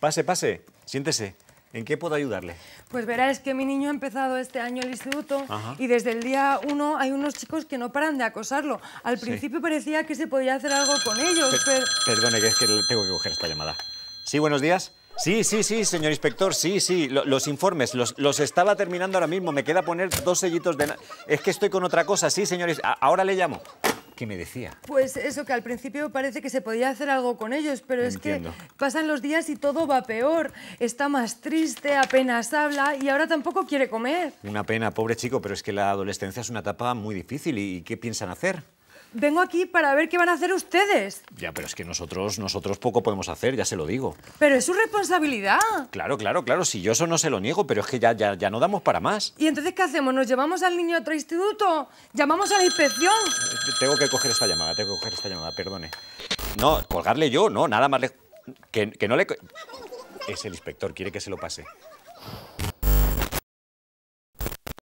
Pase, pase, siéntese. ¿En qué puedo ayudarle? Pues verá, es que mi niño ha empezado este año el instituto y desde el día uno hay unos chicos que no paran de acosarlo. Al principio parecía que se podía hacer algo con ellos, pero... Perdone, que es que tengo que coger esta llamada. Sí, buenos días. Sí, sí, sí, señor inspector, sí, sí, los, informes, los, los, estaba terminando ahora mismo, me queda poner dos sellitos de... Es que estoy con otra cosa, sí, señores, ahora le llamo. ¿qué me decía? Pues eso, que al principio parece que se podía hacer algo con ellos, pero es que pasan los días y todo va peor. Está más triste, apenas habla y ahora tampoco quiere comer. Una pena, pobre chico, pero es que la adolescencia es una etapa muy difícil. ¿Y qué piensan hacer? vengo aquí para ver qué van a hacer ustedes. Ya, pero es que nosotros, nosotros poco podemos hacer, ya se lo digo. Pero es su responsabilidad. Claro, claro, claro, si yo eso no se lo niego, pero es que ya, ya, no damos para más. ¿Y entonces qué hacemos? ¿Nos llevamos al niño a otro instituto? ¿Llamamos a la inspección? Eh, tengo que coger esta llamada, tengo que coger esta llamada, perdone. No, colgarle yo, no, nada más le... que no le... Es el inspector, quiere que se lo pase.